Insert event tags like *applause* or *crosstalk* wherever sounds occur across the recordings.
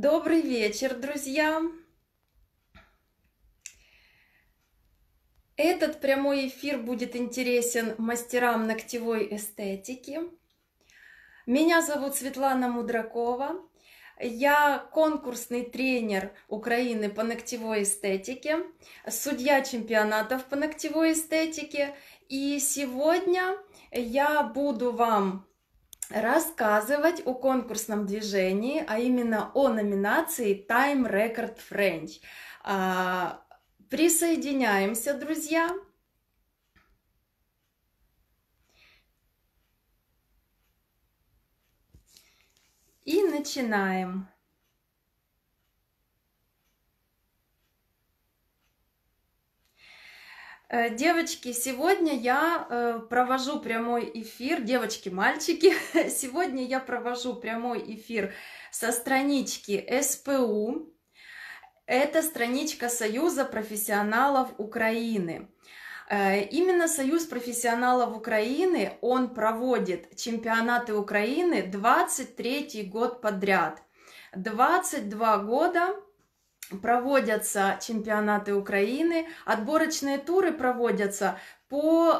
Добрый вечер, друзья! Этот прямой эфир будет интересен мастерам ногтевой эстетики. Меня зовут Светлана Мудракова. Я конкурсный тренер Украины по ногтевой эстетике, судья чемпионатов по ногтевой эстетике. И сегодня я буду вам рассказывать о конкурсном движении, а именно о номинации Time Record French. А, присоединяемся, друзья. И начинаем. Э, девочки, сегодня я э, провожу прямой эфир, девочки, мальчики, *laughs* сегодня я провожу прямой эфир со странички СПУ, это страничка Союза профессионалов Украины. Э, именно Союз профессионалов Украины, он проводит чемпионаты Украины 23 год подряд. 22 года проводятся чемпионаты Украины, отборочные туры проводятся по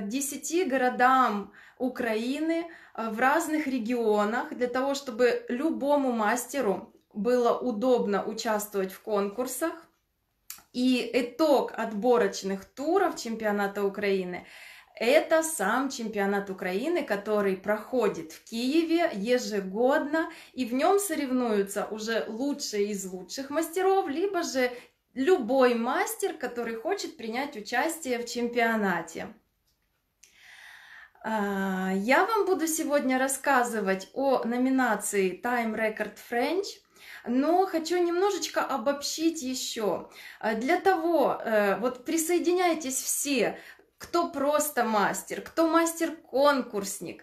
10 э, городам Украины э, в разных регионах для того, чтобы любому мастеру было удобно участвовать в конкурсах. И итог отборочных туров чемпионата Украины это сам чемпионат Украины, который проходит в Киеве ежегодно, и в нем соревнуются уже лучшие из лучших мастеров, либо же любой мастер, который хочет принять участие в чемпионате. А, я вам буду сегодня рассказывать о номинации Time Record French, но хочу немножечко обобщить еще. Для того, э, вот присоединяйтесь все, кто просто мастер, кто мастер-конкурсник.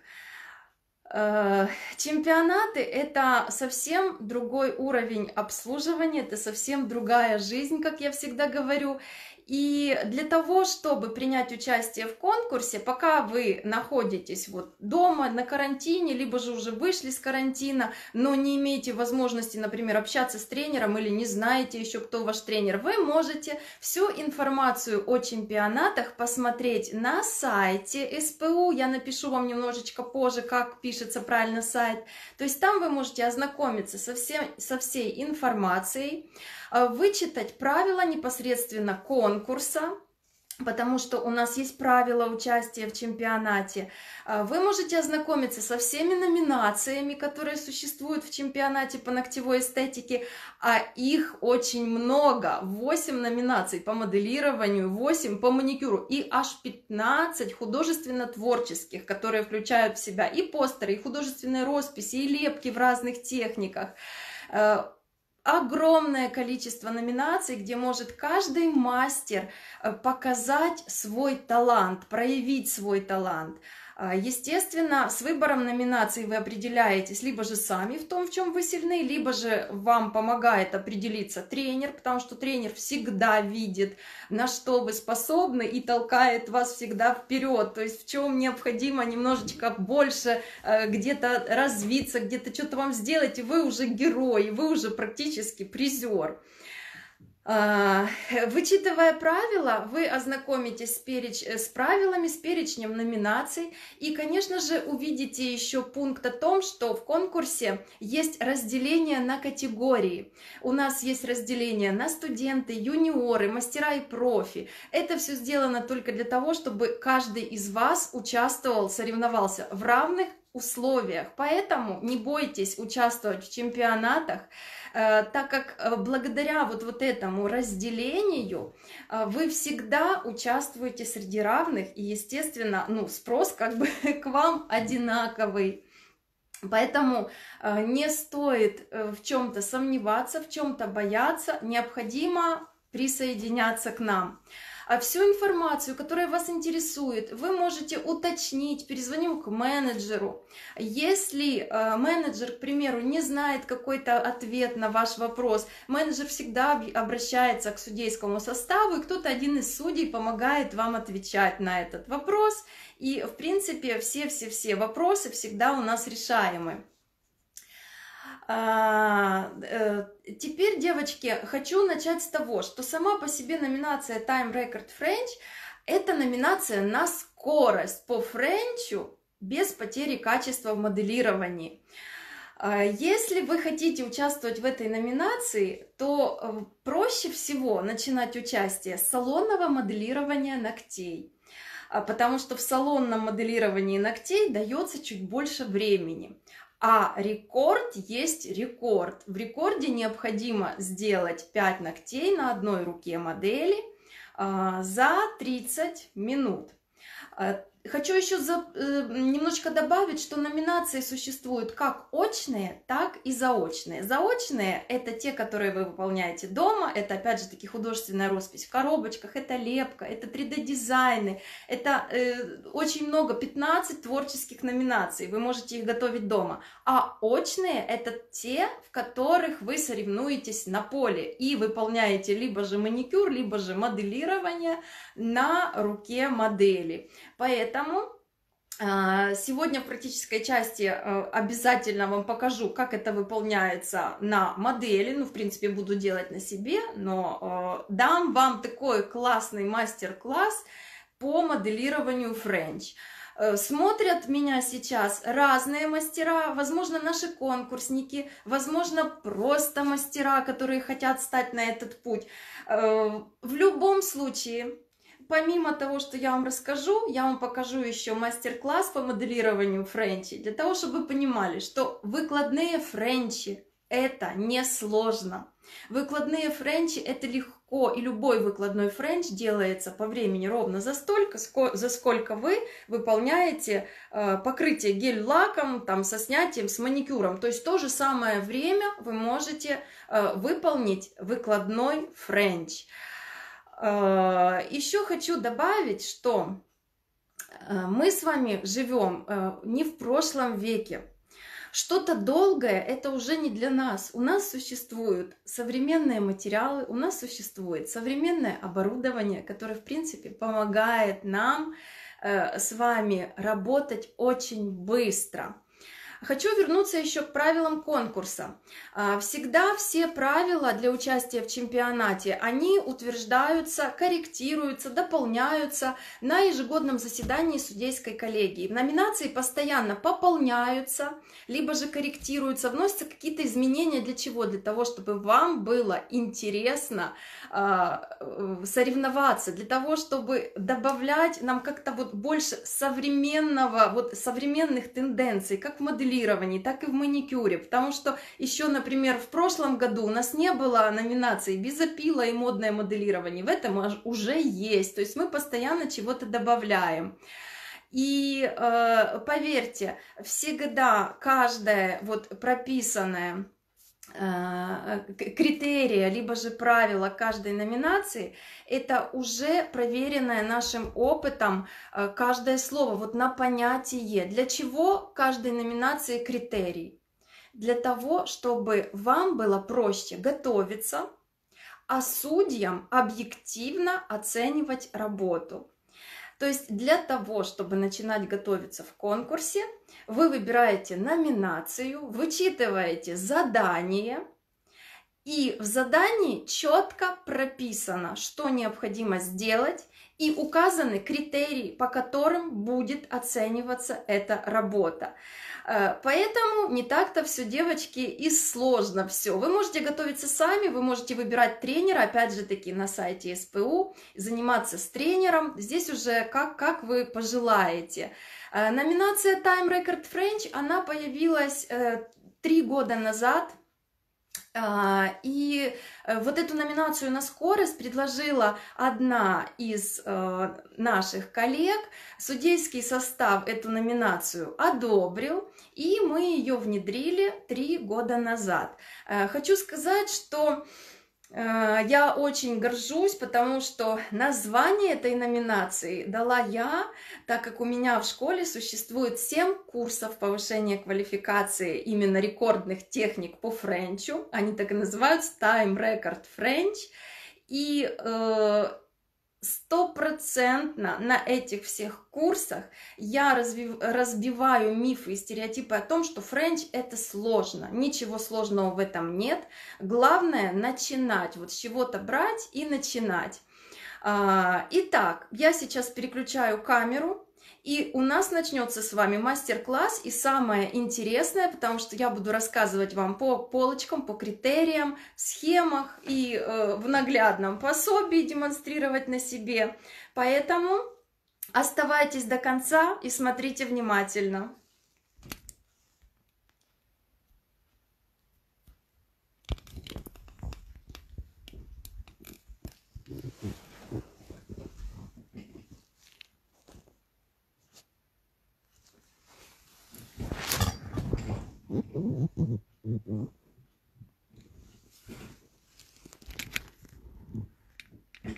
Э, чемпионаты – это совсем другой уровень обслуживания, это совсем другая жизнь, как я всегда говорю. И для того, чтобы принять участие в конкурсе, пока вы находитесь вот дома на карантине, либо же уже вышли с карантина, но не имеете возможности, например, общаться с тренером или не знаете еще, кто ваш тренер, вы можете всю информацию о чемпионатах посмотреть на сайте СПУ. Я напишу вам немножечко позже, как пишется правильно сайт. То есть там вы можете ознакомиться со, всем, со всей информацией. Э, вычитать правила непосредственно конкурса, потому что у нас есть правила участия в чемпионате. Э, вы можете ознакомиться со всеми номинациями, которые существуют в чемпионате по ногтевой эстетике, а их очень много. 8 номинаций по моделированию, 8 по маникюру и аж 15 художественно-творческих, которые включают в себя и постеры, и художественные росписи, и лепки в разных техниках э, огромное количество номинаций, где может каждый мастер э, показать свой талант, проявить свой талант. А, естественно, с выбором номинации вы определяетесь либо же сами в том, в чем вы сильны, либо же вам помогает определиться тренер, потому что тренер всегда видит, на что вы способны и толкает вас всегда вперед, то есть в чем необходимо немножечко больше э, где-то развиться, где-то что-то вам сделать, и вы уже герой, вы уже практически призер. А, вычитывая правила, вы ознакомитесь с, переч... Э, с правилами, с перечнем номинаций и, конечно же, увидите еще пункт о том, что в конкурсе есть разделение на категории. У нас есть разделение на студенты, юниоры, мастера и профи. Это все сделано только для того, чтобы каждый из вас участвовал, соревновался в равных условиях. Поэтому не бойтесь участвовать в чемпионатах, Э, так как э, благодаря вот, вот этому разделению э, вы всегда участвуете среди равных, и, естественно, ну, спрос как бы *laughs* к вам одинаковый. Поэтому не стоит в чем-то сомневаться, в чем-то бояться, необходимо присоединяться к нам. А всю информацию, которая вас интересует, вы можете уточнить, перезвоним к менеджеру. Если э, менеджер, к примеру, не знает какой-то ответ на ваш вопрос, менеджер всегда обращается к судейскому составу, и кто-то один из судей помогает вам отвечать на этот вопрос. И, в принципе, все-все-все вопросы всегда у нас решаемы. А, э, теперь, девочки, хочу начать с того, что сама по себе номинация Time Record French – это номинация на скорость по френчу без потери качества в моделировании. А, если вы хотите участвовать в этой номинации, то э, проще всего начинать участие с салонного моделирования ногтей, а, потому что в салонном моделировании ногтей дается чуть больше времени. А рекорд есть рекорд. В рекорде необходимо сделать 5 ногтей на одной руке модели а, за 30 минут. Э, Хочу еще за, э, немножко добавить, что номинации существуют как очные, так и заочные. Заочные – это те, которые вы выполняете дома, это, опять же, таки художественная роспись в коробочках, это лепка, это 3D-дизайны, это э, очень много, 15 творческих номинаций, вы можете их готовить дома. А очные – это те, в которых вы соревнуетесь на поле и выполняете либо же маникюр, либо же моделирование на руке модели. Поэтому а, Сегодня в практической части э, обязательно вам покажу, как это выполняется на модели. Ну, в принципе, буду делать на себе, но э, дам вам такой классный мастер-класс по моделированию френч. Э, смотрят меня сейчас разные мастера, возможно, наши конкурсники, возможно, просто мастера, которые хотят стать на этот путь. В любом случае, помимо того, что я вам расскажу, я вам покажу еще мастер-класс по моделированию френчи, для того, чтобы вы понимали, что выкладные френчи – это несложно. Выкладные френчи – это легко, и любой выкладной френч делается по времени ровно за столько, за сколько вы выполняете э, покрытие гель-лаком, там, со снятием, с маникюром. То есть то же самое время вы можете э, выполнить выкладной френч. Э, Еще хочу добавить, что э, мы с вами живем э, не в прошлом веке. Что-то долгое – это уже не для нас. У нас существуют современные материалы, у нас существует современное оборудование, которое, в принципе, помогает нам с вами работать очень быстро – Хочу вернуться еще к правилам конкурса. А, всегда все правила для участия в чемпионате, они утверждаются, корректируются, дополняются на ежегодном заседании судейской коллегии. Номинации постоянно пополняются, либо же корректируются, вносятся какие-то изменения для чего? Для того, чтобы вам было интересно а, э, соревноваться, для того, чтобы добавлять нам как-то вот больше современного, вот современных тенденций, как в моделировании ювелировании, так и в маникюре, потому что еще, например, в прошлом году у нас не было номинации без опила и модное моделирование, в этом уже есть, то есть мы постоянно чего-то добавляем. И э, поверьте, всегда каждое вот прописанное Э, критерия, либо же правила каждой номинации, это уже проверенное нашим опытом э, каждое слово, вот на понятие, для чего каждой номинации критерий. Для того, чтобы вам было проще готовиться, а судьям объективно оценивать работу. То есть для того, чтобы начинать готовиться в конкурсе, вы выбираете номинацию, вычитываете задание, и в задании четко прописано, что необходимо сделать, и указаны критерии, по которым будет оцениваться эта работа. Э, поэтому не так-то все, девочки, и сложно все. Вы можете готовиться сами, вы можете выбирать тренера, опять же таки, на сайте СПУ, заниматься с тренером. Здесь уже как, как вы пожелаете. Э, номинация Time Record French, она появилась э, три года назад, а, и э, вот эту номинацию на скорость предложила одна из э, наших коллег. Судейский состав эту номинацию одобрил, и мы ее внедрили три года назад. Э, хочу сказать, что Э, я очень горжусь, потому что название этой номинации дала я, так как у меня в школе существует 7 курсов повышения квалификации именно рекордных техник по френчу. Они так и называются Time Record French. И э, стопроцентно на этих всех курсах я развив, разбиваю мифы и стереотипы о том, что френч это сложно. Ничего сложного в этом нет. Главное начинать, вот с чего-то брать и начинать. А, итак, я сейчас переключаю камеру и у нас начнется с вами мастер-класс и самое интересное, потому что я буду рассказывать вам по полочкам, по критериям, схемах и э, в наглядном пособии демонстрировать на себе. Поэтому оставайтесь до конца и смотрите внимательно.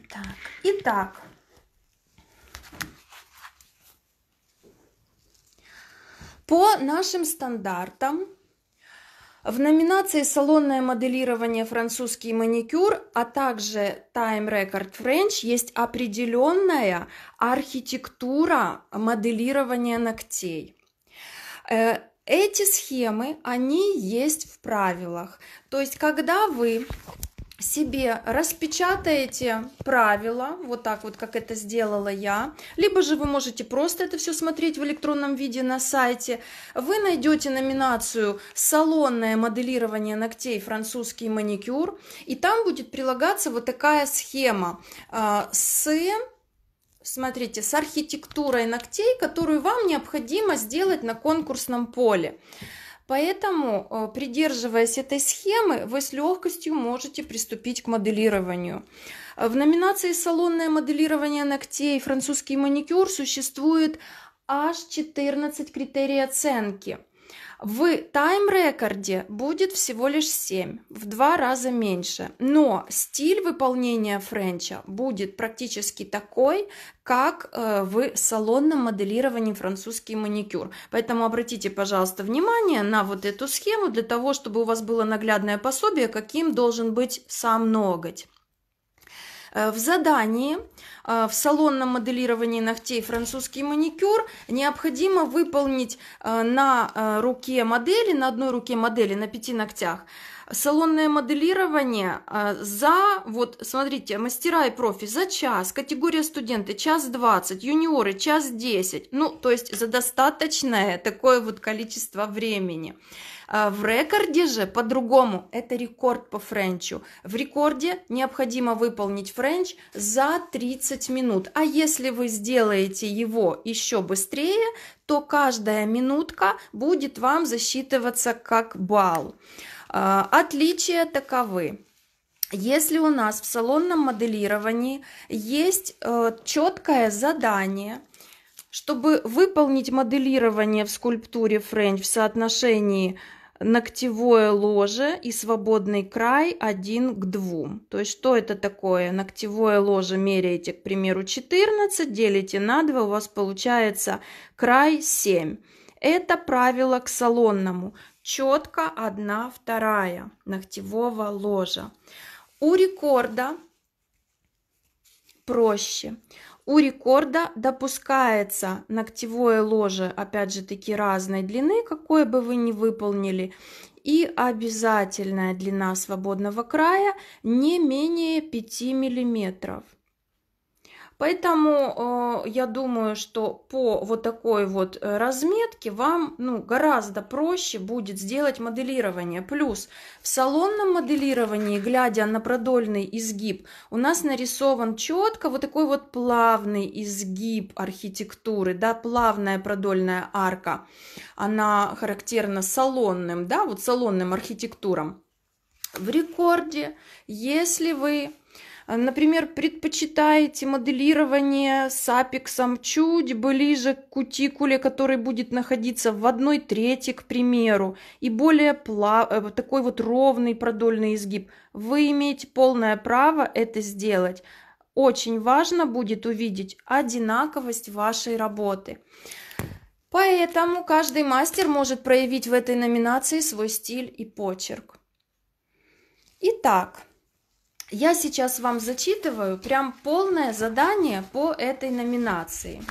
Так, і По нашим стандартам в номинации «Салонное моделирование французский маникюр», а также «Time Record French» есть определенная архитектура моделирования ногтей э, – эти схемы, они есть в правилах. То есть, когда вы себе распечатаете правила, вот так вот, как это сделала я, либо же вы можете просто это все смотреть в электронном виде на сайте. Вы найдете номинацию «Салонное моделирование ногтей французский маникюр», и там будет прилагаться вот такая схема э, с смотрите, с архитектурой ногтей, которую вам необходимо сделать на конкурсном поле. Поэтому, э, придерживаясь этой схемы, вы с легкостью можете приступить к моделированию. В номинации «Салонное моделирование ногтей. Французский маникюр» существует аж 14 критерий оценки – в тайм-рекорде будет всего лишь 7, в два раза меньше. Но стиль выполнения френча будет практически такой, как э, в салонном моделировании французский маникюр. Поэтому обратите, пожалуйста, внимание на вот эту схему для того, чтобы у вас было наглядное пособие, каким должен быть сам ноготь. Э, в задании э, в салонном моделировании ногтей французский маникюр необходимо выполнить э, на руке модели, на одной руке модели, на пяти ногтях, салонное моделирование за, вот смотрите, мастера и профи за час, категория студенты час 20, юниоры час 10, ну то есть за достаточное такое вот количество времени. А, в рекорде же по-другому, это рекорд по френчу. В рекорде необходимо выполнить френч за 30 минут. А если вы сделаете его еще быстрее, то каждая минутка будет вам засчитываться как балл. А, отличия таковы. Если у нас в салонном моделировании есть э, четкое задание, чтобы выполнить моделирование в скульптуре френч в соотношении ногтевое ложе и свободный край 1 к 2. То есть что это такое? Ногтевое ложе меряете, к примеру, 14, делите на 2, у вас получается край 7. Это правило к салонному. Четко 1 вторая ногтевого ложа. У рекорда проще. У рекорда допускается ногтевое ложе, опять же таки, разной длины, какое бы вы ни выполнили, и обязательная длина свободного края не менее 5 миллиметров. Поэтому э, я думаю, что по вот такой вот э, разметке вам ну, гораздо проще будет сделать моделирование. Плюс в салонном моделировании, глядя на продольный изгиб, у нас нарисован четко вот такой вот плавный изгиб архитектуры, да, плавная продольная арка. Она характерна салонным, да, вот салонным архитектурам. В рекорде, если вы а, например, предпочитаете моделирование с апексом чуть ближе к кутикуле, который будет находиться в одной трети, к примеру, и более плав... Э, такой вот ровный продольный изгиб, вы имеете полное право это сделать. Очень важно будет увидеть одинаковость вашей работы. Поэтому каждый мастер может проявить в этой номинации свой стиль и почерк. Итак, я сейчас вам зачитываю прям полное задание по этой номинации.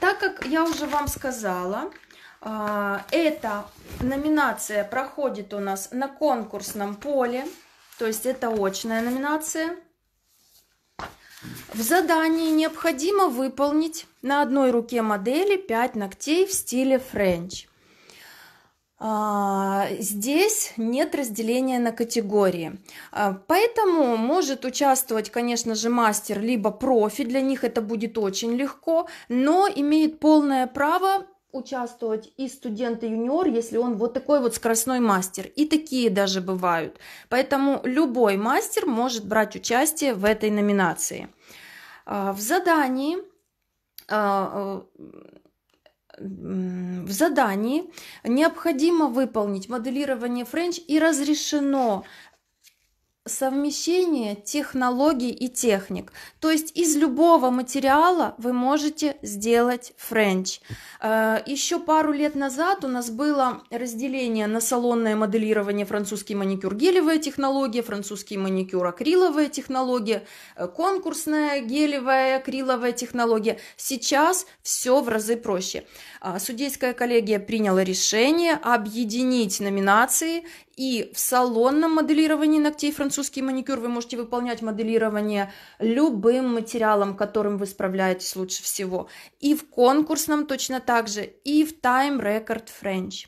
Так как я уже вам сказала, а, эта номинация проходит у нас на конкурсном поле, то есть это очная номинация. В задании необходимо выполнить на одной руке модели 5 ногтей в стиле френч. А, здесь нет разделения на категории. А, поэтому может участвовать, конечно же, мастер либо профи, для них это будет очень легко, но имеет полное право участвовать и студент, и юниор, если он вот такой вот скоростной мастер. И такие даже бывают. Поэтому любой мастер может брать участие в этой номинации. А, в задании в задании необходимо выполнить моделирование Френч и разрешено совмещение технологий и техник. То есть из любого материала вы можете сделать френч. Э, еще пару лет назад у нас было разделение на салонное моделирование французский маникюр гелевая технология, французский маникюр акриловая технология, э, конкурсная гелевая акриловая технология. Сейчас все в разы проще. А, судейская коллегия приняла решение объединить номинации и в салонном моделировании ногтей французский маникюр вы можете выполнять моделирование любым материалом, которым вы справляетесь лучше всего. И в конкурсном точно так же, и в Time Record French.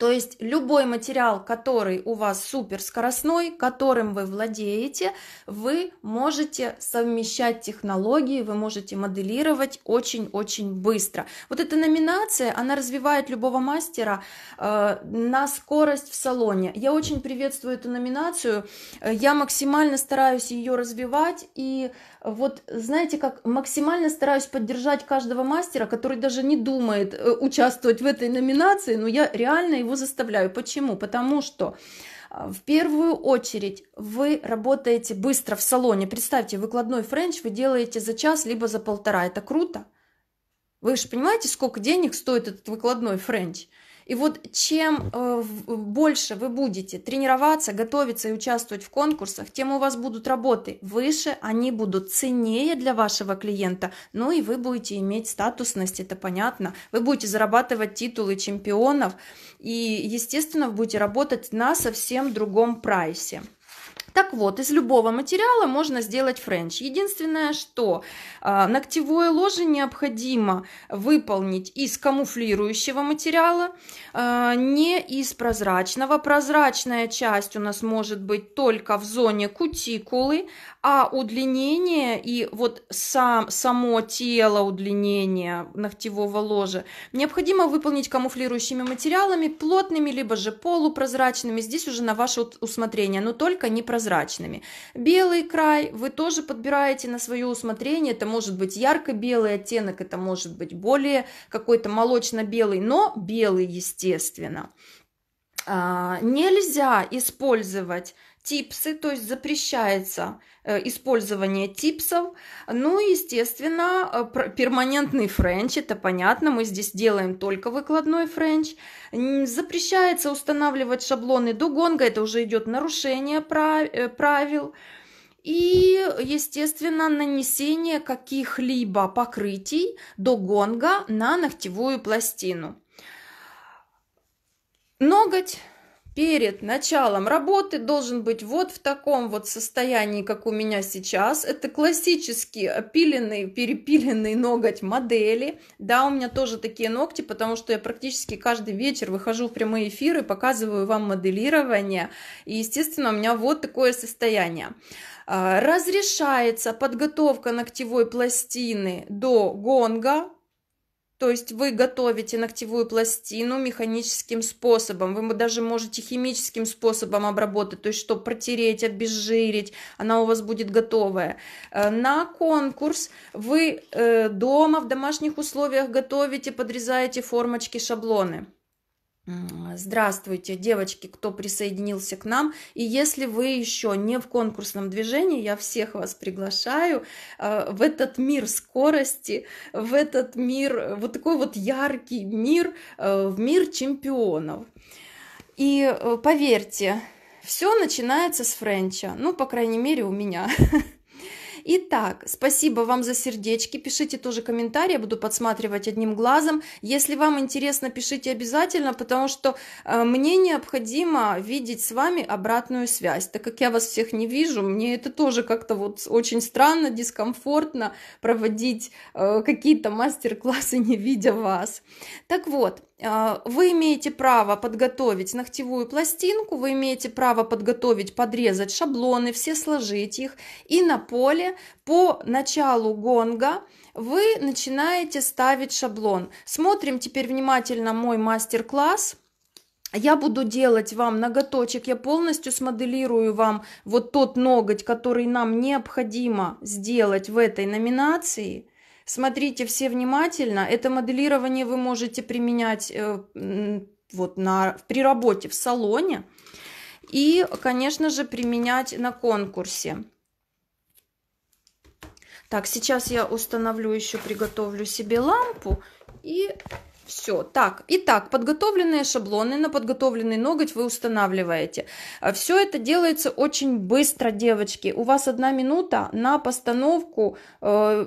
То есть любой материал, который у вас суперскоростной, которым вы владеете, вы можете совмещать технологии, вы можете моделировать очень-очень быстро. Вот эта номинация, она развивает любого мастера э, на скорость в салоне. Я очень приветствую эту номинацию, я максимально стараюсь ее развивать и вот знаете, как максимально стараюсь поддержать каждого мастера, который даже не думает э, участвовать в этой номинации, но я реально его его заставляю. Почему? Потому что а, в первую очередь вы работаете быстро в салоне. Представьте, выкладной френч вы делаете за час, либо за полтора. Это круто. Вы же понимаете, сколько денег стоит этот выкладной френч? И вот чем э, больше вы будете тренироваться, готовиться и участвовать в конкурсах, тем у вас будут работы выше, они будут ценнее для вашего клиента, ну и вы будете иметь статусность, это понятно. Вы будете зарабатывать титулы чемпионов и, естественно, будете работать на совсем другом прайсе. Так вот, из любого материала можно сделать френч. Единственное, что а, ногтевое ложе необходимо выполнить из камуфлирующего материала, а, не из прозрачного. Прозрачная часть у нас может быть только в зоне кутикулы, а удлинение и вот сам, само тело удлинения ногтевого ложа необходимо выполнить камуфлирующими материалами, плотными либо же полупрозрачными. Здесь уже на ваше усмотрение, но только не прозрачными прозрачными. Белый край вы тоже подбираете на свое усмотрение, это может быть ярко-белый оттенок, это может быть более какой-то молочно-белый, но белый, естественно. А, нельзя использовать типсы, то есть запрещается э, использование типсов. Ну и, естественно, э, перманентный френч, это понятно, мы здесь делаем только выкладной френч. Запрещается устанавливать шаблоны до гонга, это уже идет нарушение э, правил. И, естественно, нанесение каких-либо покрытий до гонга на ногтевую пластину. Ноготь перед началом работы должен быть вот в таком вот состоянии, как у меня сейчас. Это классический опиленный, перепиленный ноготь модели. Да, у меня тоже такие ногти, потому что я практически каждый вечер выхожу в прямые эфиры, показываю вам моделирование. И, естественно, у меня вот такое состояние. А, разрешается подготовка ногтевой пластины до гонга, то есть вы готовите ногтевую пластину механическим способом, вы даже можете химическим способом обработать, то есть что протереть, обезжирить, она у вас будет готовая. Э, на конкурс вы э, дома в домашних условиях готовите, подрезаете формочки, шаблоны. Здравствуйте, девочки, кто присоединился к нам. И если вы еще не в конкурсном движении, я всех вас приглашаю э, в этот мир скорости, в этот мир, вот такой вот яркий мир, э, в мир чемпионов. И э, поверьте, все начинается с френча, ну, по крайней мере, у меня. *laughs* Итак, спасибо вам за сердечки. Пишите тоже комментарии, я буду подсматривать одним глазом. Если вам интересно, пишите обязательно, потому что э, мне необходимо видеть с вами обратную связь. Так как я вас всех не вижу, мне это тоже как-то вот очень странно, дискомфортно проводить э, какие-то мастер-классы, *laughs* не видя вас. Так вот, а, вы имеете право подготовить ногтевую пластинку, вы имеете право подготовить, подрезать шаблоны, все сложить их, и на поле по началу гонга вы начинаете ставить шаблон. Смотрим теперь внимательно мой мастер-класс. Я буду делать вам ноготочек, я полностью смоделирую вам вот тот ноготь, который нам необходимо сделать в этой номинации – Смотрите все внимательно. Это моделирование вы можете применять э, вот на, при работе в салоне и, конечно же, применять на конкурсе. Так, сейчас я установлю еще, приготовлю себе лампу и все. Так, итак, подготовленные шаблоны на подготовленный ноготь вы устанавливаете. Э, все это делается очень быстро, девочки. У вас одна минута на постановку э,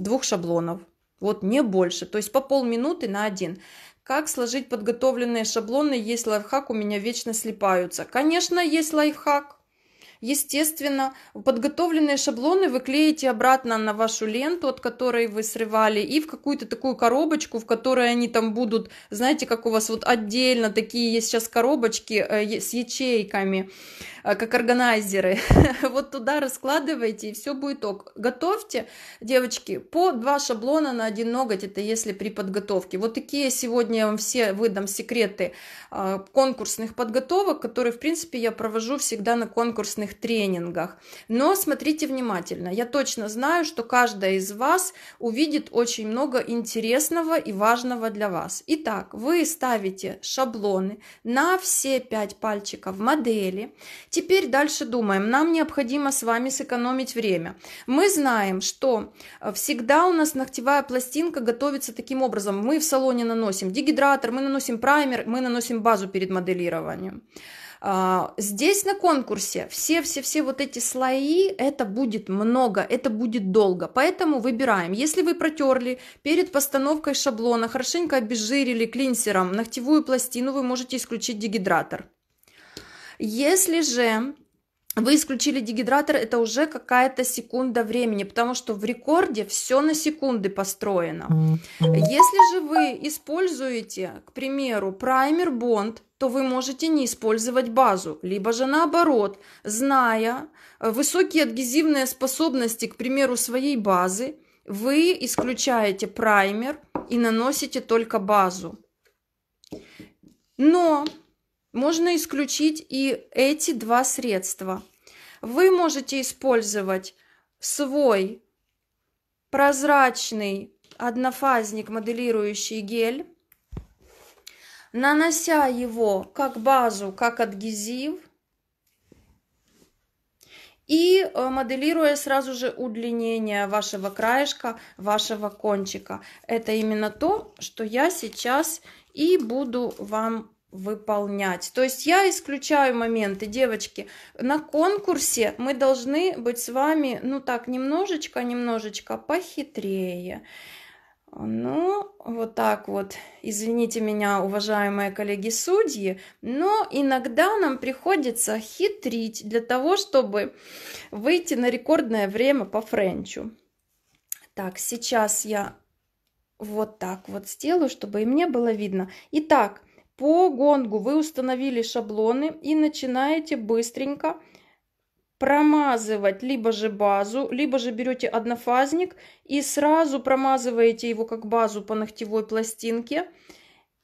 двух шаблонов. Вот не больше. То есть по полминуты на один. Как сложить подготовленные шаблоны, Есть лайфхак у меня вечно слипаются? Конечно, есть лайфхак. Естественно, подготовленные шаблоны вы клеите обратно на вашу ленту, от которой вы срывали, и в какую-то такую коробочку, в которой они там будут, знаете, как у вас вот отдельно такие есть сейчас коробочки э, с ячейками. Э, как органайзеры. *laughs* вот туда раскладывайте, и все будет ок. Готовьте, девочки, по два шаблона на один ноготь, это если при подготовке. Вот такие сегодня я вам все выдам секреты э, конкурсных подготовок, которые, в принципе, я провожу всегда на конкурсных тренингах. Но смотрите внимательно. Я точно знаю, что каждая из вас увидит очень много интересного и важного для вас. Итак, вы ставите шаблоны на все пять пальчиков модели, Теперь дальше думаем. Нам необходимо с вами сэкономить время. Мы знаем, что э, всегда у нас ногтевая пластинка готовится таким образом. Мы в салоне наносим дегидратор, мы наносим праймер, мы наносим базу перед моделированием. А, здесь на конкурсе все-все-все вот эти слои, это будет много, это будет долго, поэтому выбираем. Если вы протерли перед постановкой шаблона, хорошенько обезжирили клинсером ногтевую пластину, вы можете исключить дегидратор. Если же вы исключили дегидратор, это уже какая-то секунда времени, потому что в рекорде все на секунды построено. Если же вы используете, к примеру, праймер бонд, то вы можете не использовать базу, либо же наоборот, зная э, высокие адгезивные способности, к примеру, своей базы, вы исключаете праймер и наносите только базу. Но можно исключить и эти два средства. Вы можете использовать свой прозрачный однофазник моделирующий гель, нанося его как базу, как адгезив, и э, моделируя сразу же удлинение вашего краешка, вашего кончика. Это именно то, что я сейчас и буду вам выполнять. То есть я исключаю моменты, девочки. На конкурсе мы должны быть с вами, ну так, немножечко-немножечко похитрее. Ну, вот так вот, извините меня, уважаемые коллеги-судьи, но иногда нам приходится хитрить для того, чтобы выйти на рекордное время по френчу. Так, сейчас я вот так вот сделаю, чтобы и мне было видно. Итак, по гонгу вы установили шаблоны и начинаете быстренько промазывать либо же базу, либо же берете однофазник и сразу промазываете его как базу по ногтевой пластинке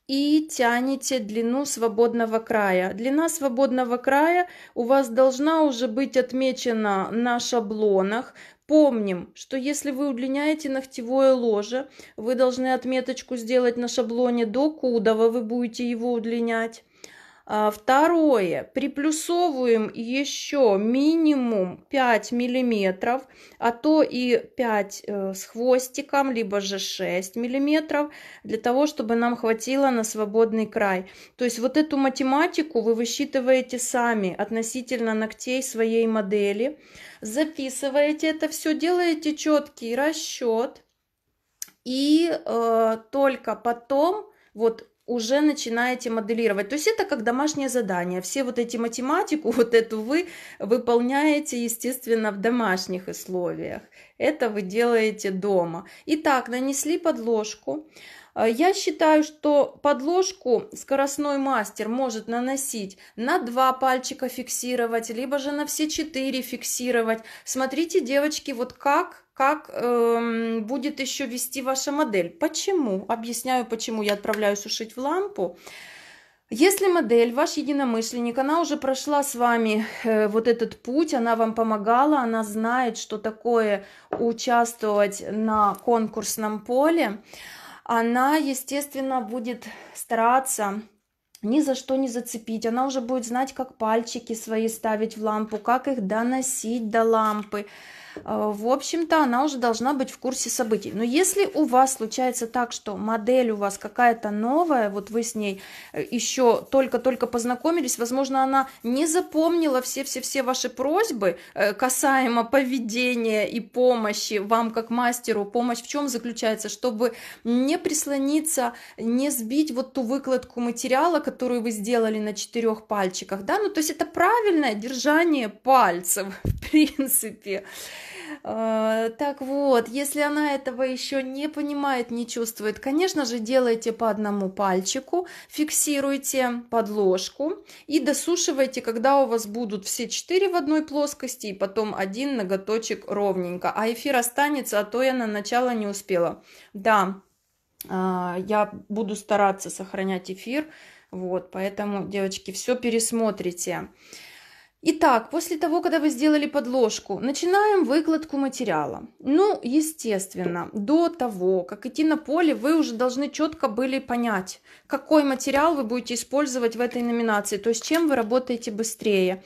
и тянете длину свободного края. Длина свободного края у вас должна уже быть отмечена на шаблонах. Помним, что если вы удлиняете ногтевое ложе, вы должны отметочку сделать на шаблоне до куда вы будете его удлинять. А, второе, приплюсовываем еще минимум 5 миллиметров, а то и 5 э, с хвостиком, либо же 6 миллиметров, для того, чтобы нам хватило на свободный край. То есть вот эту математику вы высчитываете сами относительно ногтей своей модели. Записываете это все, делаете четкий расчет. И э, только потом, вот уже начинаете моделировать. То есть это как домашнее задание. Все вот эти математику, *laughs* вот эту вы выполняете, естественно, в домашних условиях. Это вы делаете дома. Итак, нанесли подложку. А, я считаю, что подложку скоростной мастер может наносить на два пальчика фиксировать, либо же на все четыре фиксировать. Смотрите, девочки, вот как как эм, будет еще вести ваша модель. Почему? Объясняю, почему я отправляю сушить в лампу. Если модель, ваш единомышленник, она уже прошла с вами э, вот этот путь, она вам помогала, она знает, что такое участвовать на конкурсном поле, она, естественно, будет стараться ни за что не зацепить. Она уже будет знать, как пальчики свои ставить в лампу, как их доносить до лампы. Э, в общем-то, она уже должна быть в курсе событий. Но если у вас случается так, что модель у вас какая-то новая, вот вы с ней э, еще только-только познакомились, возможно, она не запомнила все-все-все ваши просьбы э, касаемо поведения и помощи вам как мастеру. Помощь в чем заключается? Чтобы не прислониться, не сбить вот ту выкладку материала, которую вы сделали на четырех пальчиках, да? Ну, то есть это правильное держание пальцев, *laughs* в принципе. Э, так вот, если она этого еще не понимает, не чувствует, конечно же, делайте по одному пальчику, фиксируйте подложку и досушивайте, когда у вас будут все четыре в одной плоскости и потом один ноготочек ровненько. А эфир останется, а то я на начало не успела. Да, э, я буду стараться сохранять эфир, вот, поэтому, девочки, все пересмотрите. Итак, после того, когда вы сделали подложку, начинаем выкладку материала. Ну, естественно, до того, как идти на поле, вы уже должны четко были понять, какой материал вы будете использовать в этой номинации, то есть чем вы работаете быстрее.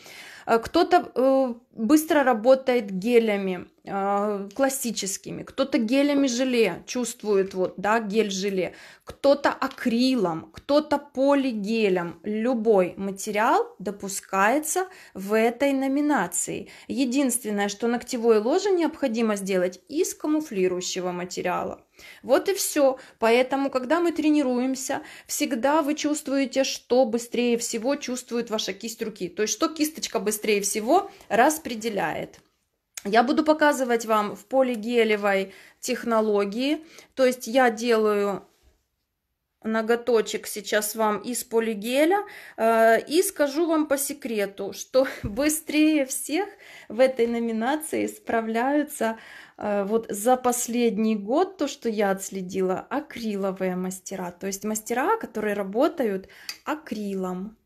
Э, кто-то э, быстро работает гелями э, классическими, кто-то гелями желе чувствует вот, да, гель-желе, кто-то акрилом, кто-то полигелем. Любой материал допускается в этой номинации. Единственное, что ногтевое ложе необходимо сделать из камуфлирующего материала. Вот и все. Поэтому, когда мы тренируемся, всегда вы чувствуете, что быстрее всего чувствует ваша кисть руки. То есть, что кисточка быстрее всего распределяет. Я буду показывать вам в полигелевой технологии. То есть я делаю ноготочек сейчас вам из полигеля. Э, и скажу вам по секрету, что *laughs* быстрее всех в этой номинации справляются э, вот за последний год, то, что я отследила, акриловые мастера. То есть мастера, которые работают акрилом.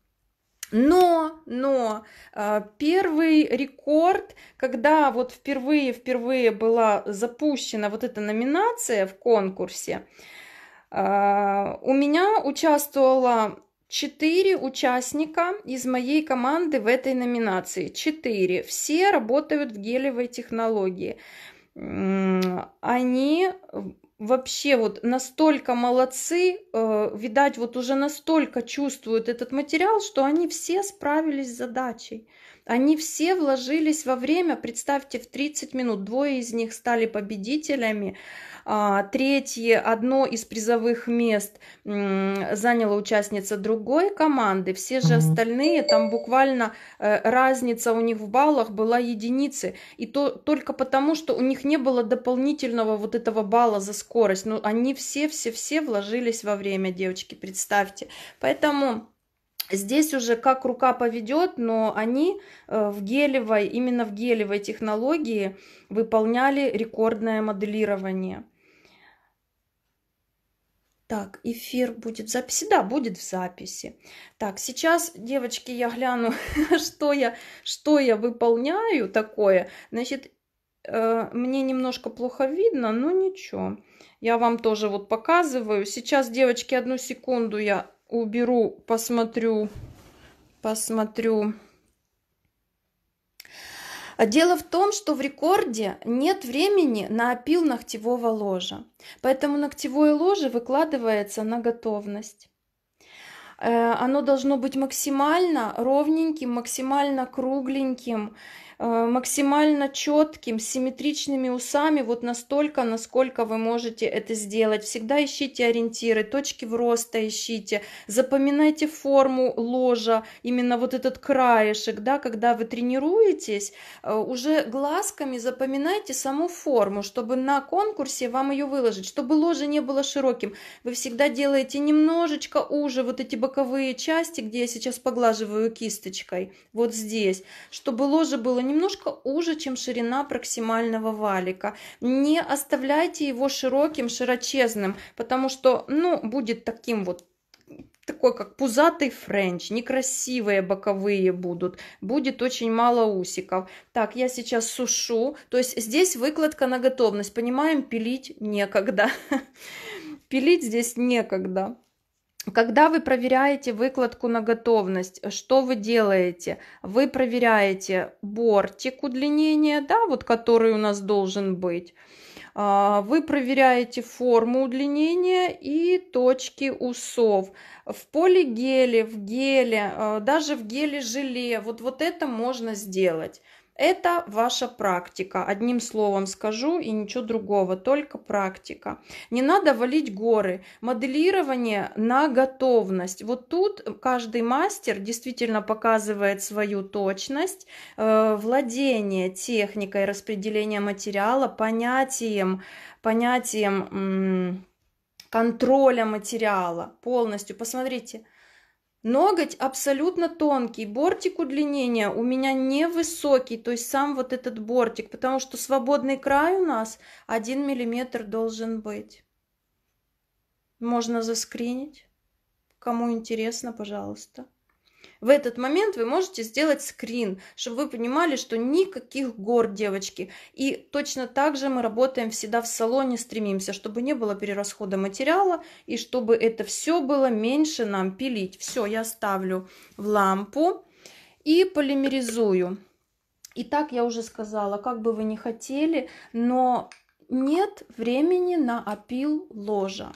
Но, но э, первый рекорд, когда вот впервые, впервые была запущена вот эта номинация в конкурсе, а, у меня участвовало 4 участника из моей команды в этой номинации. 4. Все работают в гелевой технологии. Они вообще вот настолько молодцы, э, видать, вот уже настолько чувствуют этот материал, что они все справились с задачей. Они все вложились во время, представьте, в 30 минут. Двое из них стали победителями. А, третье, одно из призовых мест заняла участница другой команды. Все же остальные, там буквально э, разница у них в баллах была единицы. И то только потому, что у них не было дополнительного вот этого балла за скорость. Но ну, они все-все-все вложились во время, девочки, представьте. Поэтому... Здесь уже как рука поведет, но они э, в гелевой, именно в гелевой технологии выполняли рекордное моделирование. Так, эфир будет в записи? Да, будет в записи. Так, сейчас, девочки, я гляну, *laughs* что я, что я выполняю такое. Значит, э, мне немножко плохо видно, но ничего. Я вам тоже вот показываю. Сейчас, девочки, одну секунду я уберу, посмотрю, посмотрю а дело в том, что в рекорде нет времени на опил ногтевого ложа, поэтому ногтевое ложе выкладывается на готовность. Э, оно должно быть максимально ровненьким, максимально кругленьким Э, максимально четким, симметричными усами, вот настолько, насколько вы можете это сделать. Всегда ищите ориентиры, точки в роста ищите, запоминайте форму ложа, именно вот этот краешек, да, когда вы тренируетесь, э, уже глазками запоминайте саму форму, чтобы на конкурсе вам ее выложить, чтобы ложе не было широким. Вы всегда делаете немножечко уже вот эти боковые части, где я сейчас поглаживаю кисточкой, вот здесь, чтобы ложе было немножко уже, чем ширина проксимального валика. Не оставляйте его широким, широчезным, потому что, ну, будет таким вот такой как пузатый френч, некрасивые боковые будут, будет очень мало усиков. Так, я сейчас сушу, то есть здесь выкладка на готовность, понимаем, пилить некогда. *laughs* Пилить здесь некогда. Когда вы проверяете выкладку на готовность, что вы делаете? Вы проверяете бортик удлинения, да, вот который у нас должен быть. А, вы проверяете форму удлинения и точки усов. В полигеле, в геле, а, даже в геле желе, вот, вот это можно сделать. Это ваша практика. Одним словом скажу и ничего другого, только практика. Не надо валить горы. Моделирование на готовность. Вот тут каждый мастер действительно показывает свою точность, э, владение техникой распределения материала, понятием, понятием контроля материала полностью. Посмотрите, Ноготь абсолютно тонкий, бортик удлинения у меня невысокий, то есть сам вот этот бортик, потому что свободный край у нас 1 миллиметр должен быть. Можно заскринить. Кому интересно, пожалуйста. В этот момент вы можете сделать скрин, чтобы вы понимали, что никаких гор, девочки. И точно так же мы работаем всегда в салоне, стремимся, чтобы не было перерасхода материала и чтобы это все было меньше нам пилить. Все, я ставлю в лампу и полимеризую. Итак, я уже сказала, как бы вы ни хотели, но нет времени на опил ложа.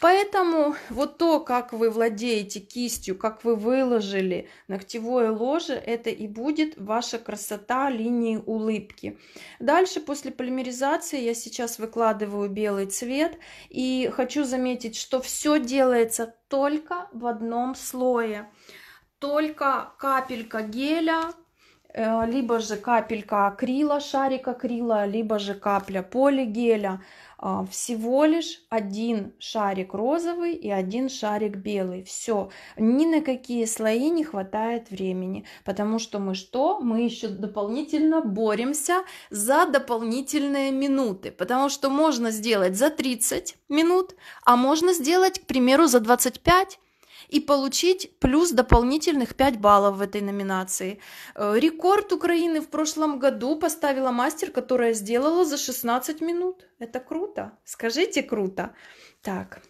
Поэтому вот то, как вы владеете кистью, как вы выложили ногтевое ложе, это и будет ваша красота линии улыбки. Дальше после полимеризации я сейчас выкладываю белый цвет и хочу заметить, что все делается только в одном слое. Только капелька геля, э, либо же капелька акрила, шарик акрила, либо же капля полигеля. А, всего лишь один шарик розовый и один шарик белый. Все, ни на какие слои не хватает времени, потому что мы что? Мы еще дополнительно боремся за дополнительные минуты, потому что можно сделать за 30 минут, а можно сделать, к примеру, за 25 и получить плюс дополнительных 5 баллов в этой номинации. Э, рекорд Украины в прошлом году поставила мастер, которая сделала за 16 минут. Это круто. Скажите, круто. Так,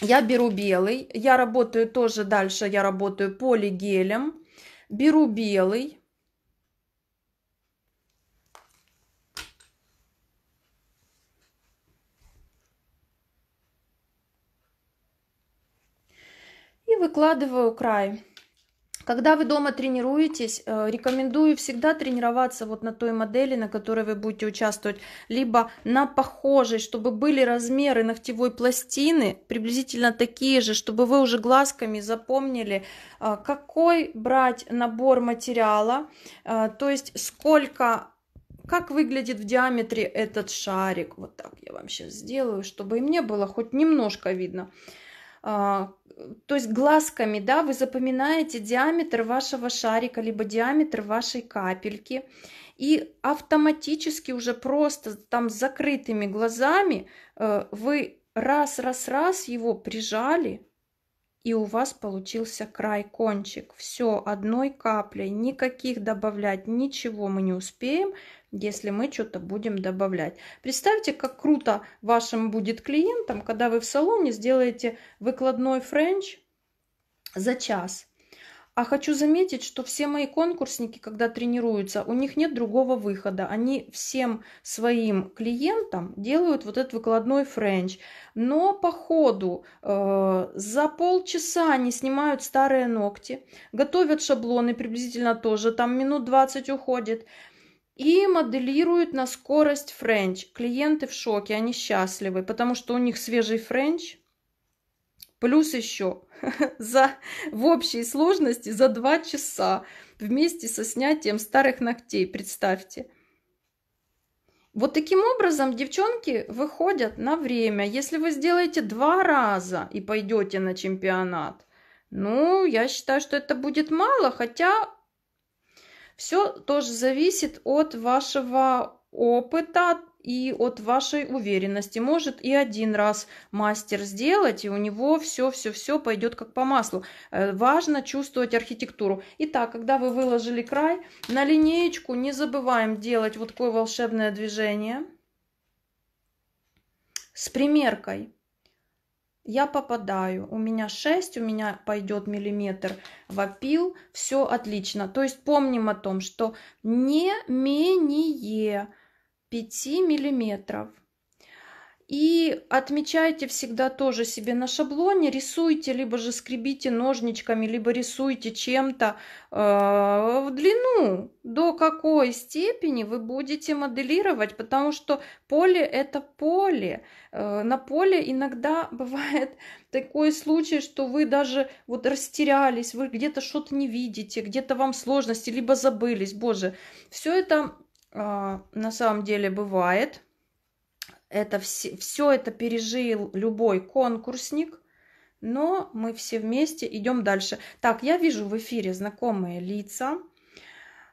я беру белый. Я работаю тоже дальше, я работаю полигелем. Беру белый. выкладываю край. Когда вы дома тренируетесь, э, рекомендую всегда тренироваться вот на той модели, на которой вы будете участвовать, либо на похожей, чтобы были размеры ногтевой пластины приблизительно такие же, чтобы вы уже глазками запомнили, э, какой брать набор материала, э, то есть сколько как выглядит в диаметре этот шарик. Вот так я вам сейчас сделаю, чтобы и мне было хоть немножко видно. А, то есть глазками, да, вы запоминаете диаметр вашего шарика, либо диаметр вашей капельки, и автоматически уже просто там с закрытыми глазами э, вы раз-раз-раз его прижали, и у вас получился край, кончик. Все одной каплей, никаких добавлять, ничего мы не успеем, если мы что-то будем добавлять. Представьте, как круто вашим будет клиентам, когда вы в салоне сделаете выкладной френч за час. А хочу заметить, что все мои конкурсники, когда тренируются, у них нет другого выхода. Они всем своим клиентам делают вот этот выкладной френч. Но по ходу э, за полчаса они снимают старые ногти, готовят шаблоны приблизительно тоже, там минут 20 уходит и моделируют на скорость френч. Клиенты в шоке, они счастливы, потому что у них свежий френч. Плюс еще *laughs* за, в общей сложности за два часа вместе со снятием старых ногтей, представьте. Вот таким образом девчонки выходят на время. Если вы сделаете два раза и пойдете на чемпионат, ну, я считаю, что это будет мало, хотя все тоже зависит от вашего опыта и от вашей уверенности. Может и один раз мастер сделать, и у него все-все-все пойдет как по маслу. Э, важно чувствовать архитектуру. Итак, когда вы выложили край, на линеечку не забываем делать вот такое волшебное движение с примеркой я попадаю. У меня 6, у меня пойдет миллиметр в опил, все отлично. То есть помним о том, что не менее 5 миллиметров. И отмечайте всегда тоже себе на шаблоне, рисуйте, либо же скребите ножничками, либо рисуйте чем-то э, в длину, до какой степени вы будете моделировать, потому что поле это поле. Э, на поле иногда *laughs* бывает такой случай, что вы даже вот растерялись, вы где-то что-то не видите, где-то вам сложности, либо забылись, боже. Все это э, на самом деле бывает это все, все это пережил любой конкурсник, но мы все вместе идем дальше. Так, я вижу в эфире знакомые лица.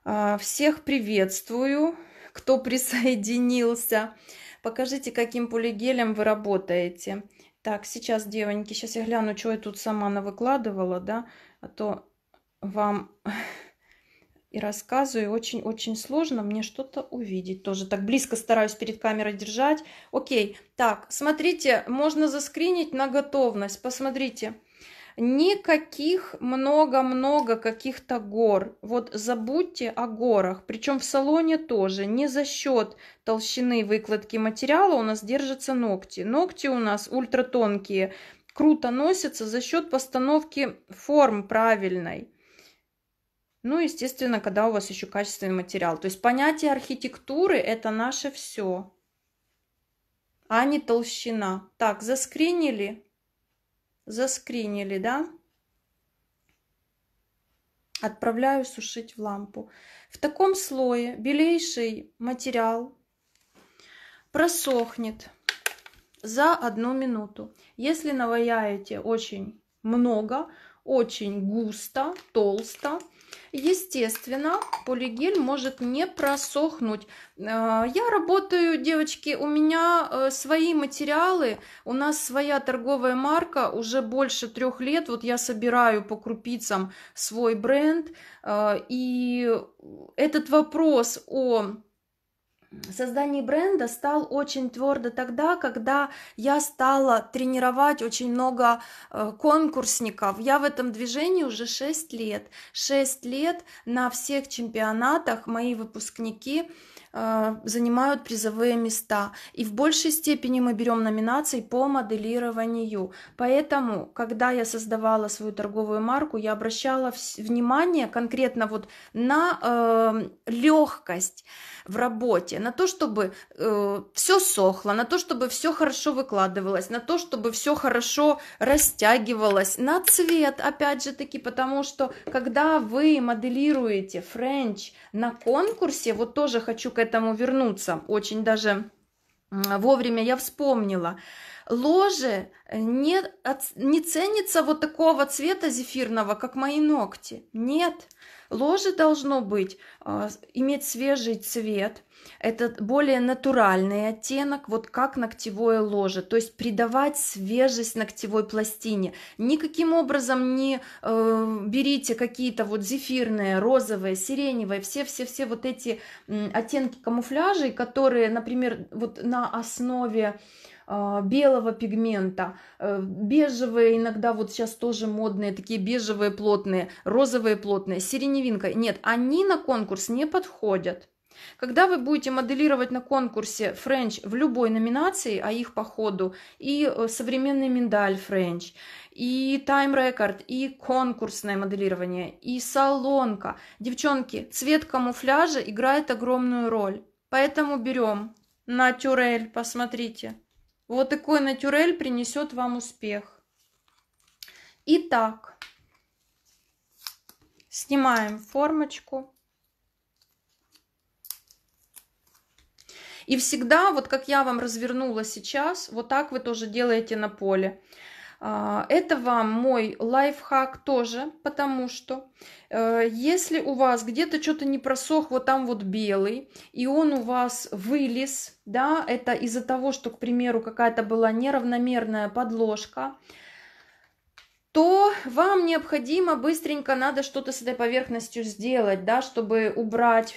А, всех приветствую, кто *laughs* присоединился. Покажите, каким полигелем вы работаете. Так, сейчас, девоньки, сейчас я гляну, что я тут сама навыкладывала, да, а то вам *laughs* и рассказываю. Очень-очень сложно мне что-то увидеть. Тоже так близко стараюсь перед камерой держать. Окей, так, смотрите, можно заскринить на готовность. Посмотрите. Никаких много-много каких-то гор. Вот забудьте о горах. Причем в салоне тоже. Не за счет толщины выкладки материала у нас держатся ногти. Ногти у нас ультратонкие. Круто носятся за счет постановки форм правильной. Ну, естественно, когда у вас еще качественный материал. То есть понятие архитектуры – это наше все, а не толщина. Так, заскринили? Заскринили, да? Отправляю сушить в лампу. В таком слое белейший материал просохнет за одну минуту. Если наваяете очень много, очень густо, толсто, Естественно, полигель может не просохнуть. Э, я работаю, девочки, у меня э, свои материалы, у нас своя торговая марка уже больше трех лет. Вот я собираю по крупицам свой бренд. Э, и этот вопрос о создании бренда стал очень твердо тогда, когда я стала тренировать очень много э, конкурсников. Я в этом движении уже 6 лет. 6 лет на всех чемпионатах мои выпускники Э, занимают призовые места. И в большей степени мы берем номинации по моделированию. Поэтому, когда я создавала свою торговую марку, я обращала внимание конкретно вот на э, легкость в работе, на то, чтобы э, все сохло, на то, чтобы все хорошо выкладывалось, на то, чтобы все хорошо растягивалось, на цвет, опять же таки, потому что когда вы моделируете френч на конкурсе, вот тоже хочу, этому вернуться. Очень даже вовремя я вспомнила. Ложе не, не ценится вот такого цвета зефирного, как мои ногти. Нет. Нет. Ложе должно быть, а, иметь свежий цвет, это более натуральный оттенок, вот как ногтевое ложе, то есть придавать свежесть ногтевой пластине. Никаким образом не э, берите какие-то вот зефирные, розовые, сиреневые, все-все-все вот эти э, оттенки камуфляжей, которые, например, вот на основе э, а, белого пигмента, э, бежевые иногда, вот сейчас тоже модные, такие бежевые плотные, розовые плотные, сиреневинка. Нет, они на конкурс не подходят. Когда вы будете моделировать на конкурсе френч в любой номинации, а их по ходу, и э, современный миндаль френч, и тайм-рекорд, и конкурсное моделирование, и салонка. Девчонки, цвет камуфляжа играет огромную роль. Поэтому берем натюрель, посмотрите. Вот такой натюрель принесет вам успех. Итак, снимаем формочку. И всегда, вот как я вам развернула сейчас, вот так вы тоже делаете на поле. А, это вам мой лайфхак тоже, потому что э, если у вас где-то что-то не просох, вот там вот белый, и он у вас вылез, да, это из-за того, что, к примеру, какая-то была неравномерная подложка, то вам необходимо быстренько надо что-то с этой поверхностью сделать, да, чтобы убрать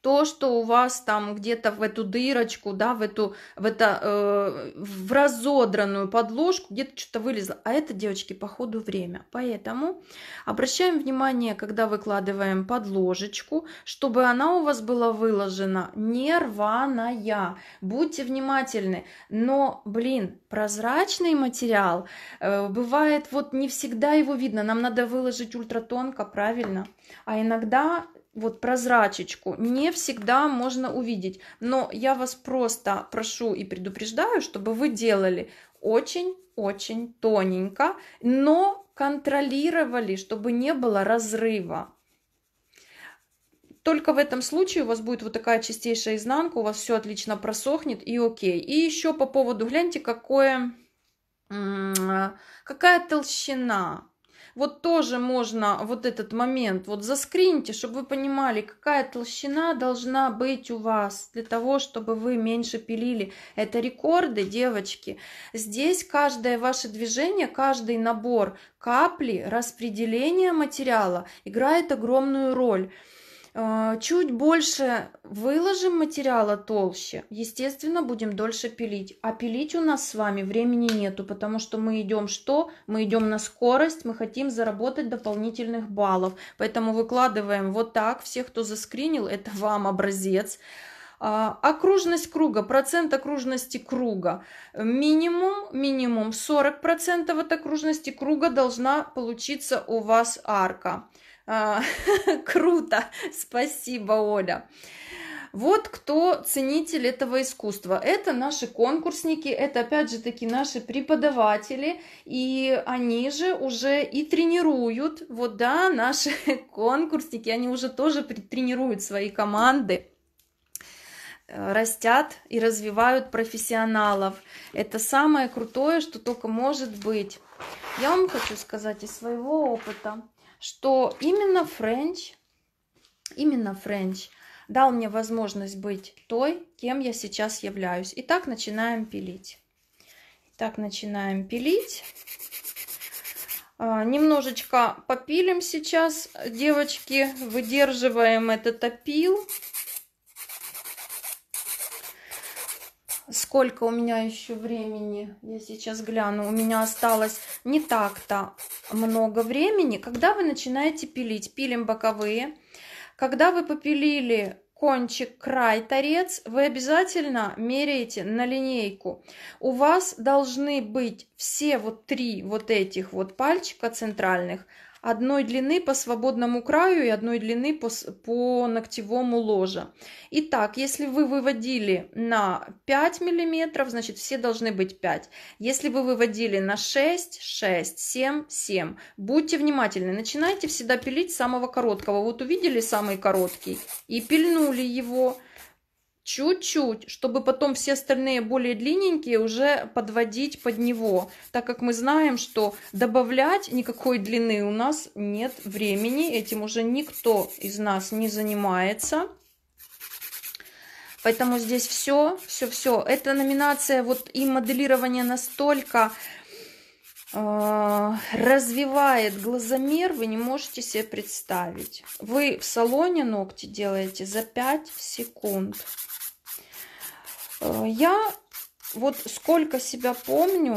то, что у вас там где-то в эту дырочку, да, в эту, в это, э, в разодранную подложку где-то что-то вылезло. А это, девочки, по ходу время. Поэтому обращаем внимание, когда выкладываем подложечку, чтобы она у вас была выложена не рваная. Будьте внимательны. Но, блин, прозрачный материал э, бывает, вот не всегда его видно. Нам надо выложить ультратонко, правильно? А иногда вот прозрачечку не всегда можно увидеть. Но я вас просто прошу и предупреждаю, чтобы вы делали очень-очень тоненько, но контролировали, чтобы не было разрыва. Только в этом случае у вас будет вот такая чистейшая изнанка, у вас все отлично просохнет и окей. И еще по поводу, гляньте, какое, какая толщина вот тоже можно вот этот момент вот заскриньте, чтобы вы понимали, какая толщина должна быть у вас для того, чтобы вы меньше пилили. Это рекорды, девочки. Здесь каждое ваше движение, каждый набор капли распределение материала играет огромную роль. А, чуть больше выложим материала толще, естественно, будем дольше пилить. А пилить у нас с вами времени нету, потому что мы идем что? Мы идем на скорость, мы хотим заработать дополнительных баллов. Поэтому выкладываем вот так. Все, кто заскринил, *laughs* это вам образец. А, окружность круга, процент окружности круга. Минимум, минимум 40% от окружности круга должна получиться у вас арка. А, *laughs* круто, спасибо, Оля. Вот кто ценитель этого искусства. Это наши конкурсники, это опять же таки наши преподаватели, и они же уже и тренируют, вот да, наши *laughs* конкурсники, они уже тоже тренируют свои команды э, растят и развивают профессионалов. Это самое крутое, что только может быть. Я вам хочу сказать из своего опыта что именно френч, именно френч дал мне возможность быть той, кем я сейчас являюсь. Итак, начинаем пилить. Итак, начинаем пилить. А, немножечко попилим сейчас, девочки, выдерживаем этот опил. сколько у меня еще времени, я сейчас гляну, у меня осталось не так-то много времени, когда вы начинаете пилить. Пилим боковые. Когда вы попилили кончик, край, торец, вы обязательно меряете на линейку. У вас должны быть все вот три вот этих вот пальчика центральных – одной длины по свободному краю и одной длины по, по ногтевому ложе. Итак, если вы выводили на 5 мм, значит все должны быть 5. Если вы выводили на 6, 6, 7, 7. Будьте внимательны, начинайте всегда пилить самого короткого. Вот увидели самый короткий и пильнули его чуть-чуть, чтобы потом все остальные более длинненькие уже подводить под него, так как мы знаем, что добавлять никакой длины у нас нет времени, этим уже никто из нас не занимается. Поэтому здесь все, все, все. Эта номинация вот и моделирование настолько а, развивает глазомер, вы не можете себе представить. Вы в салоне ногти делаете за 5 секунд. А, я вот сколько себя помню,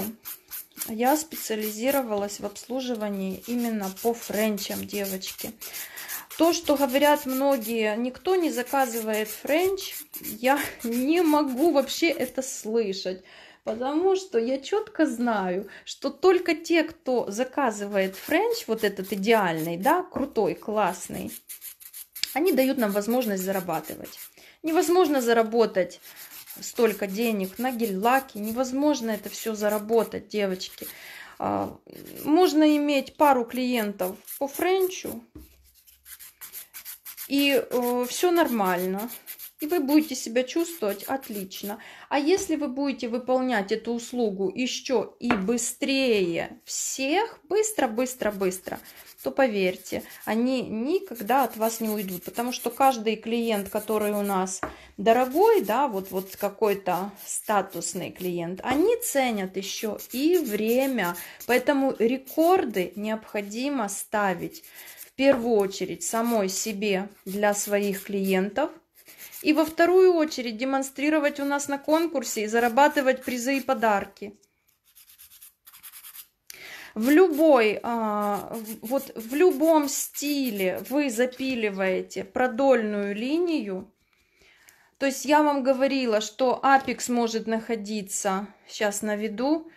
я специализировалась в обслуживании именно по френчам, девочки. То, что говорят многие, никто не заказывает френч, я *laughs* не могу вообще это слышать. Потому что я четко знаю, что только те, кто заказывает френч, вот этот идеальный, да, крутой, классный, они дают нам возможность зарабатывать. Невозможно заработать столько денег на гель-лаки, невозможно это все заработать, девочки. А, можно иметь пару клиентов по френчу, и э, все нормально и вы будете себя чувствовать отлично. А если вы будете выполнять эту услугу еще и быстрее всех, быстро, быстро, быстро, то поверьте, они никогда от вас не уйдут, потому что каждый клиент, который у нас дорогой, да, вот, вот какой-то статусный клиент, они ценят еще и время, поэтому рекорды необходимо ставить в первую очередь самой себе для своих клиентов – и во вторую очередь демонстрировать у нас на конкурсе и зарабатывать призы и подарки. В любой, а, вот в любом стиле вы запиливаете продольную линию. То есть я вам говорила, что апекс может находиться, сейчас на виду,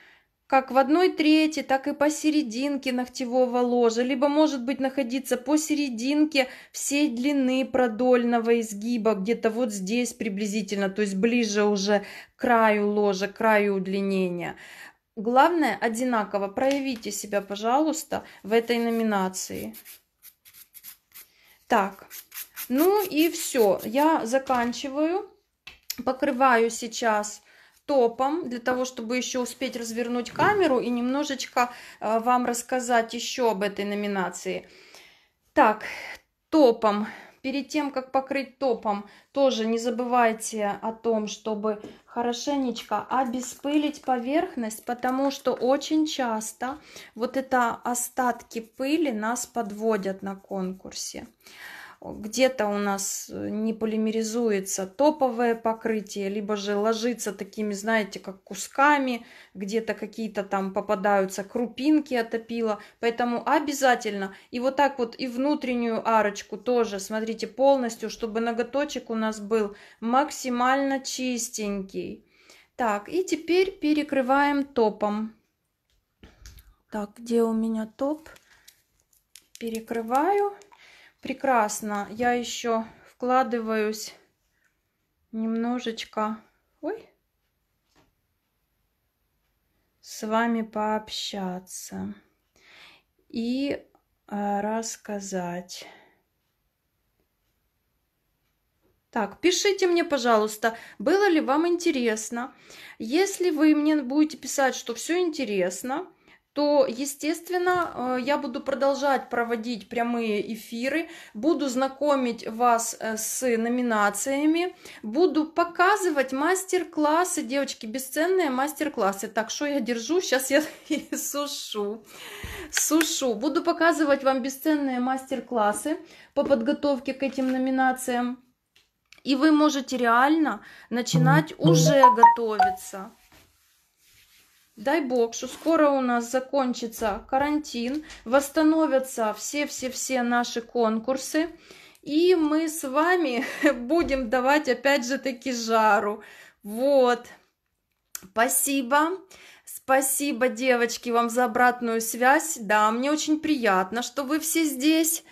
как в одной трети, так и посерединке ногтевого ложа, либо может быть находиться посерединке всей длины продольного изгиба, где-то вот здесь приблизительно, то есть ближе уже к краю ложа, к краю удлинения. Главное, одинаково проявите себя, пожалуйста, в этой номинации. Так, ну и все, я заканчиваю. Покрываю сейчас стопом, для того, чтобы еще успеть развернуть камеру и немножечко э, вам рассказать еще об этой номинации. Так, топом. Перед тем, как покрыть топом, тоже не забывайте о том, чтобы хорошенечко обеспылить поверхность, потому что очень часто вот это остатки пыли нас подводят на конкурсе где-то у нас э, не полимеризуется топовое покрытие, либо же ложится такими, знаете, как кусками, где-то какие-то там попадаются крупинки отопила. Поэтому обязательно. И вот так вот и внутреннюю арочку тоже, смотрите, полностью, чтобы ноготочек у нас был максимально чистенький. Так, и теперь перекрываем топом. Так, где у меня топ? Перекрываю прекрасно. Я еще вкладываюсь немножечко. Ой, с вами пообщаться и а, рассказать. Так, пишите мне, пожалуйста, было ли вам интересно. Если вы мне будете писать, что все интересно, то, естественно, э, я буду продолжать проводить прямые эфиры, буду знакомить вас э, с номинациями, буду показывать мастер-классы, девочки, бесценные мастер-классы. Так, что я держу? Сейчас я *laughs* сушу, сушу. Буду показывать вам бесценные мастер-классы по подготовке к этим номинациям. И вы можете реально начинать ну, уже готовиться. Дай бог, что скоро у нас закончится карантин, восстановятся все-все-все наши конкурсы, и мы с вами *laughs* будем давать опять же таки жару. Вот. Спасибо. Спасибо, девочки, вам за обратную связь. Да, мне очень приятно, что вы все здесь.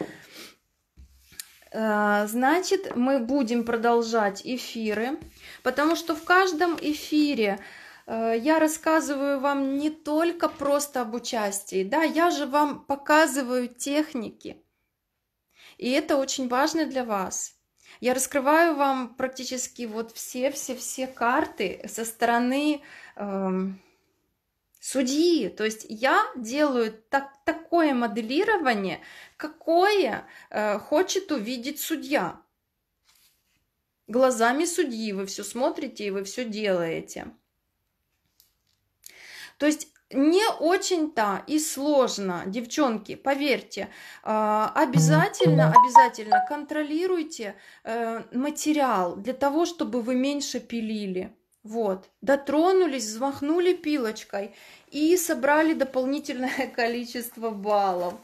Э, значит, мы будем продолжать эфиры, потому что в каждом эфире Э, я рассказываю вам не только просто об участии, да, я же вам показываю техники. И это очень важно для вас. Я раскрываю вам практически вот все-все-все карты со стороны эм, судьи. То есть я делаю так, такое моделирование, какое э, хочет увидеть судья. Глазами судьи вы все смотрите и вы все делаете. То есть не очень-то и сложно, девчонки, поверьте. А, обязательно, обязательно контролируйте э, материал для того, чтобы вы меньше пилили. Вот, дотронулись, взмахнули пилочкой и собрали дополнительное *laughs* количество баллов.